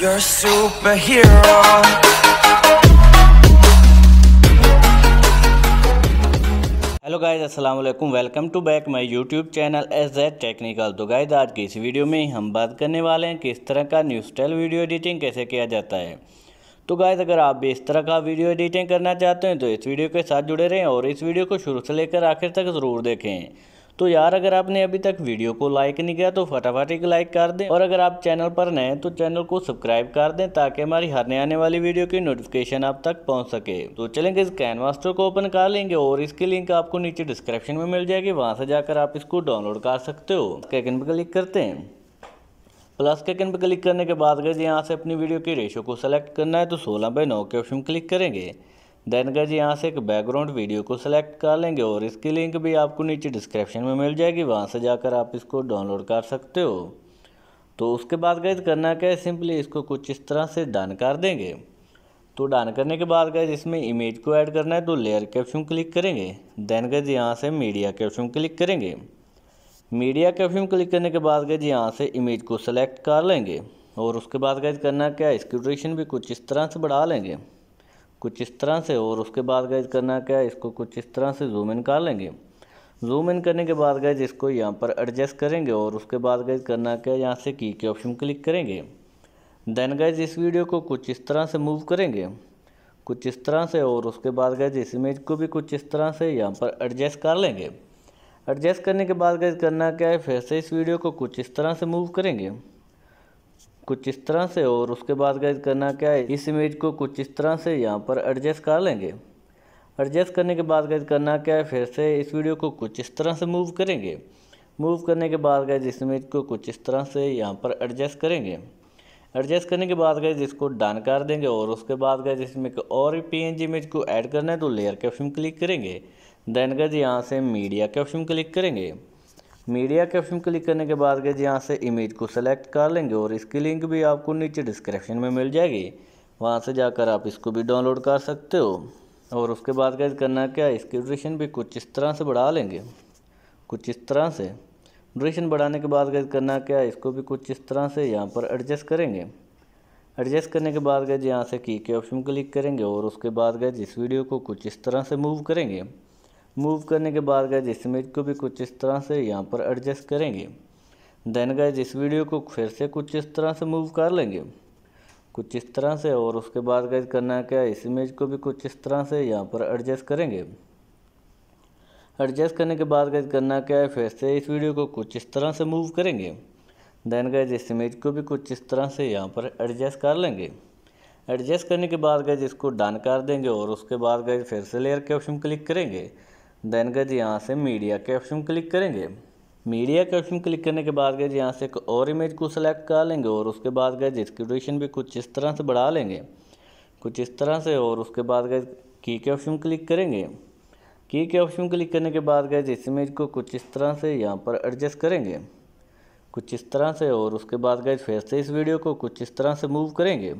You're a superhero. Hello guys अस्सलाम वालेकुम welcome to back my YouTube channel S Z technical तो guys आज की इस वीडियो में हम बात करने वाले हैं कि इस तरह का न्यू स्टाइल वीडियो एडिटिंग कैसे किया जाता है तो गाइज अगर आप भी इस तरह का वीडियो एडिटिंग करना चाहते हैं तो इस वीडियो के साथ जुड़े रहें और इस वीडियो को शुरू से लेकर आखिर तक ज़रूर देखें तो यार अगर आपने अभी तक वीडियो को लाइक नहीं किया तो फटाफट एक लाइक कर दें और अगर आप चैनल पर नए तो चैनल को सब्सक्राइब कर दें ताकि हमारी हरने आने वाली वीडियो की नोटिफिकेशन आप तक पहुँच सके तो चलेंगे इस कैन मास्टर को ओपन कर लेंगे और इसकी लिंक आपको नीचे डिस्क्रिप्शन में मिल जाएगी वहाँ से जाकर आप इसको डाउनलोड कर सकते हो कैकन पर क्लिक करते हैं प्लस कैकन पर क्लिक करने के बाद गए यहाँ से अपनी वीडियो की रेशो को सेलेक्ट करना है तो सोलह बाई नौ के ऑप्शन क्लिक करेंगे देन गज यहाँ से एक बैकग्राउंड वीडियो को सिलेक्ट कर लेंगे और इसकी लिंक भी आपको नीचे डिस्क्रिप्शन में मिल जाएगी वहाँ से जाकर आप इसको डाउनलोड कर सकते हो तो उसके बाद गज करना क्या है सिंपली इसको कुछ इस तरह से डन कर देंगे तो डन करने के बाद गए इसमें इमेज को ऐड करना है तो लेयर कैप्शन क्लिक करेंगे देन गज यहाँ से मीडिया कैप्शन क्लिक करेंगे मीडिया कैप्शन क्लिक करने के बाद गैज यहाँ से इमेज को सेलेक्ट कर लेंगे और उसके बाद गैज करना क्या है इसकी ड्यूरेशन भी कुछ इस तरह से बढ़ा लेंगे कुछ इस तरह से और उसके बाद गैज करना क्या है इसको कुछ इस तरह से जूम इन कर लेंगे जूम इन करने के बाद गैज इसको यहाँ पर एडजस्ट करेंगे और उसके बाद गैज करना क्या है यहाँ से की के ऑप्शन क्लिक करेंगे देन गैज इस वीडियो को कुछ इस तरह से मूव करेंगे कुछ इस तरह से और उसके बाद गैज इस इमेज को भी कुछ इस तरह से यहाँ पर एडजस्ट कर लेंगे एडजस्ट करने के बाद गैज करना क्या है फिर से इस वीडियो को कुछ इस तरह से मूव करेंगे कुछ इस तरह से और उसके बाद गाइज करना क्या है इस इमेज को कुछ इस तरह से यहाँ पर एडजस्ट कर लेंगे एडजस्ट करने के बाद गाइज करना क्या है फिर से इस वीडियो को कुछ इस तरह से मूव करेंगे मूव करने के बाद गाइज इस इमेज को कुछ इस तरह से यहाँ पर एडजस्ट करेंगे एडजस्ट करने के बाद गए इसको डन कर देंगे और उसके बाद गए इसमें और पी एन जी इमेज को ऐड करना है तो लेयर के ऑप्शन क्लिक करेंगे देन गए यहाँ से मीडिया के ऑप्शन क्लिक करेंगे मीडिया के ऑप्शन क्लिक करने के बाद गए यहाँ से इमेज को सेलेक्ट कर लेंगे और इसकी लिंक भी आपको नीचे डिस्क्रिप्शन में मिल जाएगी वहाँ से जाकर आप इसको भी डाउनलोड कर सकते हो और उसके बाद गए करना क्या इसकी ड्यूरेशन भी कुछ इस तरह से बढ़ा लेंगे कुछ इस तरह से ड्यूरेशन बढ़ाने के बाद गए करना क्या इसको भी कुछ इस तरह से यहाँ पर एडजस्ट करेंगे एडजस्ट करने के बाद गए यहाँ से की के ऑप्शन क्लिक करेंगे और उसके बाद गए इस वीडियो को कुछ इस तरह से मूव करेंगे मूव करने के बाद गए इस इमेज को भी कुछ इस तरह से यहाँ पर एडजस्ट करेंगे देन गए इस वीडियो को फिर से कुछ इस तरह से मूव कर लेंगे कुछ इस तरह से और उसके बाद गए करना क्या इस इमेज को भी कुछ इस तरह से यहाँ पर एडजस्ट करेंगे एडजस्ट करने के बाद गए करना क्या है फिर से इस वीडियो को कुछ इस तरह से मूव करेंगे देन गए इस इमेज को भी कुछ इस तरह से यहाँ पर एडजस्ट कर लेंगे एडजस्ट करने के बाद गए इसको डन कर देंगे और उसके बाद गए फिर से लेयर के ऑप्शन क्लिक करेंगे देन गए जी यहाँ से मीडिया के ऑप्शन क्लिक करेंगे मीडिया के ऑप्शन क्लिक करने के बाद गए जी यहाँ से एक और इमेज को सिलेक्ट कर लेंगे और उसके बाद गए जी इसकी ड्यूरेशन भी कुछ इस तरह से बढ़ा लेंगे कुछ इस तरह से और उसके बाद गए की के ऑप्शन क्लिक करेंगे की के ऑप्शन क्लिक करने के बाद गए इस इमेज को कुछ इस तरह से यहाँ पर एडजस्ट करेंगे कुछ इस तरह से और उसके बाद गए फिर से इस वीडियो को कुछ इस तरह से मूव करेंगे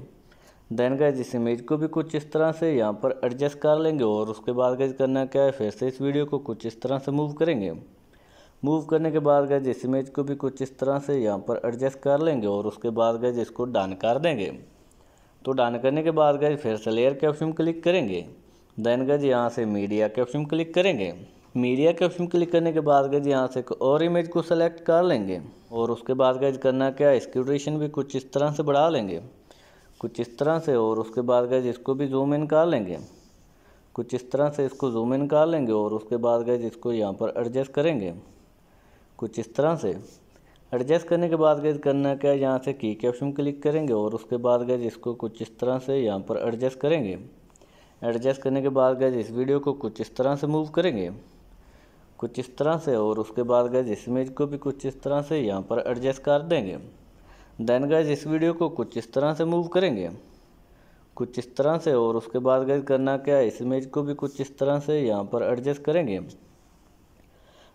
देन गैज इस इमेज को भी कुछ इस तरह से यहाँ पर एडजस्ट कर लेंगे और उसके बाद गैज करना क्या है फिर से इस वीडियो को कुछ इस तरह से मूव करेंगे मूव करने के बाद गैज इस इमेज को भी कुछ इस तरह से यहाँ पर एडजस्ट कर लेंगे और उसके बाद गैज इसको डन कर देंगे तो डन करने के बाद गैज फिर से लेयर कैप्शन क्लिक करेंगे देन गैज यहाँ से मीडिया कैप्शन क्लिक करेंगे मीडिया के ऑप्शन क्लिक करने के बाद गज यहाँ से एक और इमेज को सेलेक्ट कर लेंगे और उसके बाद गज करना क्या इसकी ड्यूरेशन भी कुछ इस तरह से बढ़ा लेंगे कुछ इस तरह से और उसके बाद गए इसको भी जूम इन कर लेंगे कुछ इस तरह से इसको जूम इन कर लेंगे और उसके बाद गए इसको यहाँ पर एडजस्ट करेंगे कुछ इस तरह से एडजस्ट करने के बाद गए करना क्या है यहाँ से की के ऑप्शन क्लिक करेंगे और उसके बाद गए इसको कुछ इस तरह से यहाँ पर एडजस्ट करेंगे एडजस्ट करने के बाद गए इस वीडियो को कुछ इस तरह से मूव करेंगे कुछ इस तरह से और उसके बाद गए इस इमेज को भी कुछ इस तरह से यहाँ पर एडजस्ट कर देंगे देन गाइज इस वीडियो को कुछ इस तरह से मूव करेंगे कुछ इस तरह से और उसके बाद गाइज करना क्या इस इमेज को भी कुछ इस तरह से यहाँ पर एडजस्ट करेंगे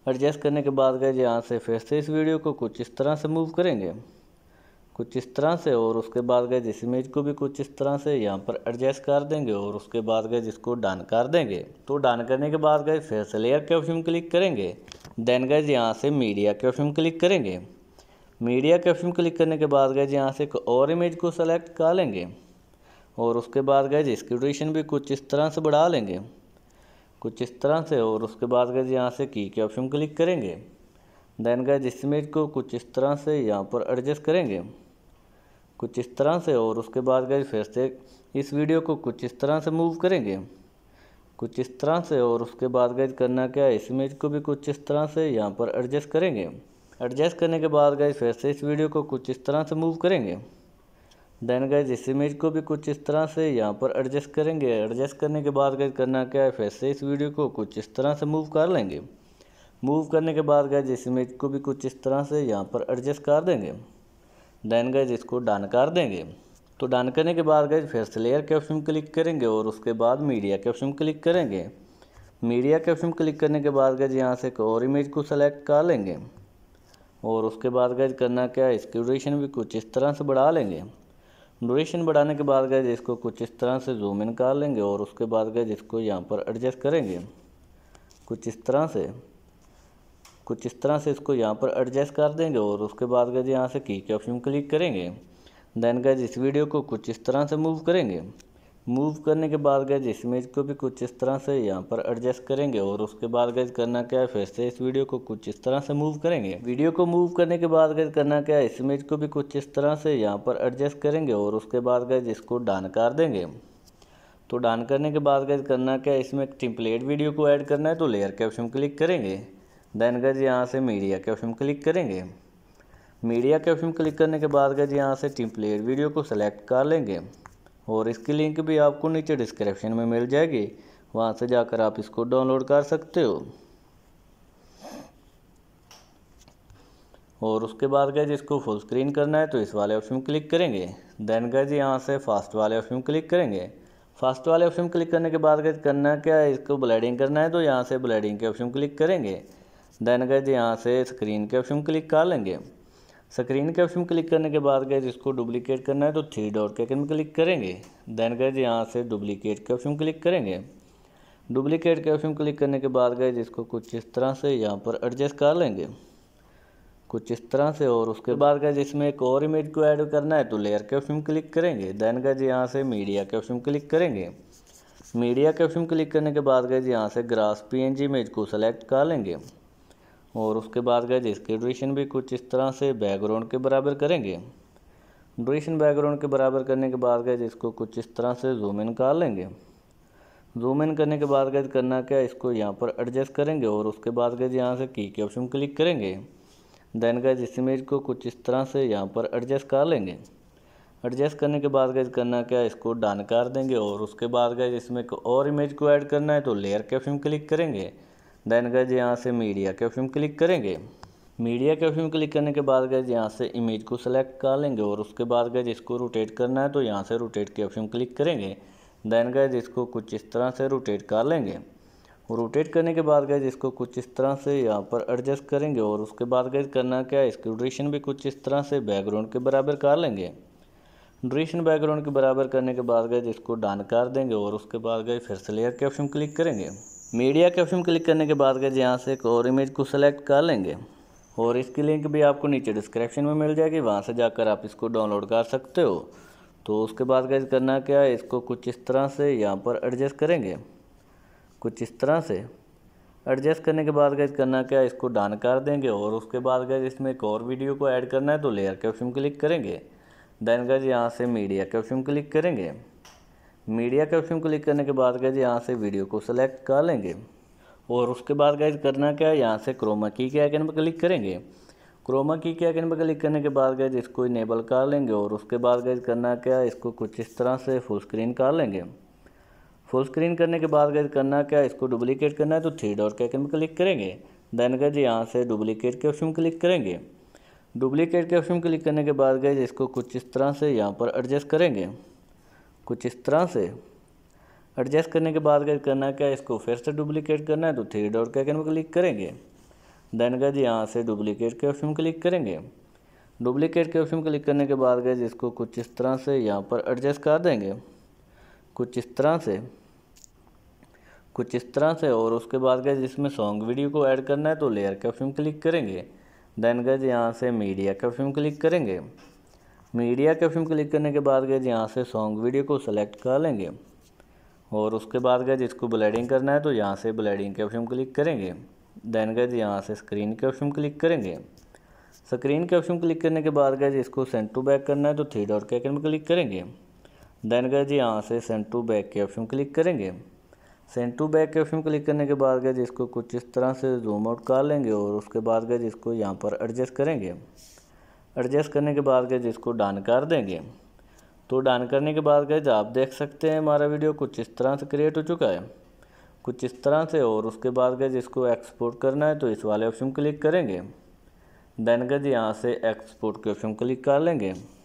एडजस्ट करने के बाद गए यहाँ से फिर से इस वीडियो को कुछ इस तरह से मूव करेंगे कुछ इस तरह से और उसके बाद गए इस इमेज को भी कुछ इस तरह से यहाँ पर एडजस्ट कर देंगे और उसके बाद गए इसको डन कर देंगे तो डन करने के बाद गए फिर से लेयर के ऑप्शन क्लिक करेंगे देन गए यहाँ से मीडिया के ऑप्शन क्लिक करेंगे मीडिया कैप्शन क्लिक करने के बाद गए जी यहाँ से एक और इमेज को सेलेक्ट कर लेंगे और उसके बाद गए इसकी ड्यूरेशन भी कुछ इस तरह से बढ़ा लेंगे कुछ इस तरह से और उसके बाद गए जी यहाँ से की के ऑप्शन क्लिक करेंगे देन गए जिस इमेज को कुछ इस तरह से यहाँ पर एडजस्ट करेंगे कुछ इस तरह से और उसके बाद गए फिर से इस वीडियो को कुछ इस तरह से मूव करेंगे कुछ इस तरह से और उसके बाद गए करना क्या इस इमेज को भी कुछ इस तरह से यहाँ पर एडजस्ट करेंगे एडजस्ट करने के बाद गए फिर से इस वीडियो को कुछ इस तरह से मूव करेंगे देन गए इस इमेज को भी कुछ इस तरह से यहाँ पर एडजस्ट करेंगे एडजस्ट करने के बाद गए करना क्या है फिर से इस वीडियो को कुछ इस तरह से मूव कर लेंगे मूव करने के बाद गए इस इमेज को भी कुछ इस तरह से यहाँ पर एडजस्ट कर देंगे देन गए इसको डन कर देंगे तो डन करने के बाद गए फिर से लेयर के ऑप्शन क्लिक करेंगे और उसके बाद मीडिया के ऑप्शन क्लिक करेंगे मीडिया के ऑप्शन क्लिक करने के बाद गए यहाँ से एक और इमेज को सेलेक्ट कर लेंगे और उसके बाद गैज करना क्या है इसकी ड्यूरेशन भी कुछ इस तरह से बढ़ा लेंगे ड्यूरेशन बढ़ाने के बाद गैज इसको कुछ इस तरह से जूम इन कर लेंगे और उसके बाद गैज इसको यहाँ पर एडजस्ट करेंगे कुछ इस तरह से कुछ इस तरह से इसको यहाँ पर एडजस्ट कर देंगे और उसके बाद गज यहाँ से की के ऑप्शन क्लिक करेंगे देन गज इस वीडियो को कुछ इस तरह से मूव करेंगे मूव करने के बाद गैज इस इमेज को भी कुछ इस तरह से यहाँ पर एडजस्ट करेंगे और उसके बाद गैज करना क्या है फिर से इस वीडियो को कुछ इस तरह से मूव करेंगे वीडियो को मूव करने के बाद गैज करना क्या है इस इमेज को भी कुछ इस तरह से यहाँ पर एडजस्ट करेंगे और उसके बाद गैज इसको डान कर देंगे तो डान करने के बाद गैज करना क्या है इसमें टिम्पलेट वीडियो को ऐड करना है तो लेयर के ऑप्शन क्लिक करेंगे देन गज यहाँ से मीडिया के ऑप्शन क्लिक करेंगे मीडिया के ऑप्शन क्लिक करने के बाद गज यहाँ से टिम्पलेट वीडियो को सेलेक्ट कर लेंगे और इसकी लिंक भी आपको नीचे डिस्क्रिप्शन में मिल जाएगी वहाँ से जाकर आप इसको डाउनलोड कर सकते हो और उसके बाद गए इसको फुल स्क्रीन करना है तो इस वाले ऑप्शन क्लिक करेंगे देन गए यहाँ से फास्ट वाले ऑप्शन क्लिक करेंगे फास्ट वाले ऑप्शन क्लिक करने के बाद गए करना क्या है इसको ब्लैडिंग करना है तो यहाँ से ब्लैडिंग के ऑप्शन क्लिक करेंगे देन गए यहाँ से स्क्रीन के ऑप्शन क्लिक कर लेंगे स्क्रीन के ऑप्शन क्लिक करने के बाद गए इसको डुप्लीकेट करना है तो थ्री डॉट के आइकन क्लिक करेंगे देन गए यहाँ से डुप्लीकेट के ऑप्शन क्लिक करेंगे डुप्लीकेट के ऑप्शन क्लिक करने के बाद गए जिसको कुछ इस तरह से यहाँ पर एडजस्ट कर लेंगे कुछ इस तरह से और उसके बाद गए जिसमें एक और इमेज को ऐड करना है तो लेयर के ऑप्शन क्लिक करेंगे देन गए यहाँ से मीडिया के ऑप्शन क्लिक करेंगे मीडिया के ऑप्शन क्लिक करने के बाद गए यहाँ से ग्रास पी इमेज को सेलेक्ट कर लेंगे और उसके बाद गए इसके ड्यूरेशन भी कुछ इस तरह से बैकग्राउंड के बराबर करेंगे ड्यूरेशन बैकग्राउंड के बराबर करने के बाद गए इसको कुछ इस तरह से जूम इन कर लेंगे जूम इन करने के बाद गए करना क्या इसको यहाँ पर एडजस्ट करेंगे और उसके बाद गए यहाँ से की के ऑप्शन क्लिक करेंगे देन गए इस इमेज को कुछ इस तरह से यहाँ पर एडजस्ट कर लेंगे एडजस्ट करने के बाद गैज करना क्या इसको डन कर देंगे और उसके बाद गैज इसमें एक और इमेज को ऐड करना है तो लेयर के ऑप्शन क्लिक करेंगे देन गए यहाँ से मीडिया के ऑप्शन क्लिक करेंगे मीडिया के ऑप्शन क्लिक करने के बाद गए यहाँ से इमेज को सेलेक्ट कर लेंगे और उसके बाद गए इसको रोटेट करना है तो यहाँ से रोटेट के ऑप्शन क्लिक करेंगे देन गए इसको कुछ इस तरह से रोटेट कर लेंगे रोटेट करने के बाद गए इसको कुछ इस तरह से यहाँ पर एडजस्ट करेंगे और उसके बाद गए करना क्या है इसकी ड्यूरेशन भी कुछ इस तरह से बैकग्राउंड के बराबर कर लेंगे ड्यूरेशन बैकग्राउंड के बराबर करने के बाद गए इसको डन कर देंगे और उसके बाद गए फिर से लेयर के ऑप्शन क्लिक करेंगे मीडिया के ऑप्शन क्लिक करने के बाद गज यहाँ से एक और इमेज को सेलेक्ट कर लेंगे और इसकी लिंक भी आपको नीचे डिस्क्रिप्शन में मिल जाएगी वहाँ से जाकर आप इसको डाउनलोड कर सकते हो तो उसके बाद गज करना क्या है इसको कुछ इस तरह से यहाँ पर एडजस्ट करेंगे कुछ इस तरह से एडजस्ट करने के बाद गज करना क्या इसको डन कर देंगे और उसके बाद गज इसमें एक और वीडियो को ऐड करना है तो लेयर के ऑप्शन क्लिक करेंगे देन गज यहाँ से मीडिया के ऑप्शन क्लिक करेंगे मीडिया के ऑप्शन क्लिक करने के बाद गए यहाँ से वीडियो को सेलेक्ट कर लेंगे और उसके बाद गए करना क्या है यहाँ से क्रोमा की के आइकन पर क्लिक करेंगे क्रोमा की के आइकन पर क्लिक करने के बाद गए इसको इनेबल कर लेंगे और उसके बाद गए करना क्या है इसको कुछ इस तरह से फुल स्क्रीन कर लेंगे फुल स्क्रीन करने के बाद गए करना क्या है इसको डुप्लीकेट करना है तो थ्री डॉट के आइकन पर क्लिक करेंगे देन गए यहाँ से डुप्लीकेट के ऑप्शन क्लिक करेंगे डुप्लीकेट के ऑप्शन क्लिक करने के बाद गए इसको कुछ इस तरह से यहाँ पर एडजस्ट करेंगे कुछ इस तरह से एडजस्ट करने के बाद क्या करना है क्या इसको फिर से डुप्लीकेट करना है तो थ्री डॉट के आइकन पर क्लिक करेंगे देन गए जी यहाँ से डुप्लीकेट के ऑप्शन क्लिक करेंगे डुप्लीकेट के ऑप्शन क्लिक करने के बाद गज इसको कुछ इस तरह से यहाँ पर एडजस्ट कर देंगे कुछ इस तरह से कुछ इस तरह से और उसके बाद गए इसमें सॉन्ग वीडियो को ऐड करना है तो लेयर के ऑप्शन क्लिक करेंगे देन गए यहाँ से मीडिया के ऑप्शन क्लिक करेंगे मीडिया के ऑप्शन क्लिक करने के बाद गए यहाँ से सॉन्ग वीडियो को सेलेक्ट कर लेंगे और उसके बाद गए जिसको ब्लैडिंग करना है तो यहाँ से ब्लैडिंग के ऑप्शन क्लिक करेंगे देन गए यहाँ से स्क्रीन के ऑप्शन क्लिक करेंगे स्क्रीन के ऑप्शन क्लिक करने के बाद गए इसको सेंड टू बैक करना है तो थ्री डॉट के आइकन में क्लिक करेंगे देन गए यहाँ से सेंड टू बैक के ऑप्शन क्लिक करेंगे सेंड टू बैक के ऑप्शन क्लिक करने के बाद गए इसको कुछ इस तरह से जूम आउट कर लेंगे और उसके बाद गए इसको यहाँ पर एडजस्ट करेंगे एडजस्ट करने के बाद गए इसको डन कर देंगे तो डन करने के बाद गए आप देख सकते हैं हमारा वीडियो कुछ इस तरह से क्रिएट हो चुका है कुछ इस तरह से और उसके बाद गए इसको एक्सपोर्ट करना है तो इस वाले ऑप्शन क्लिक करेंगे देन गए यहाँ से एक्सपोर्ट के ऑप्शन क्लिक कर लेंगे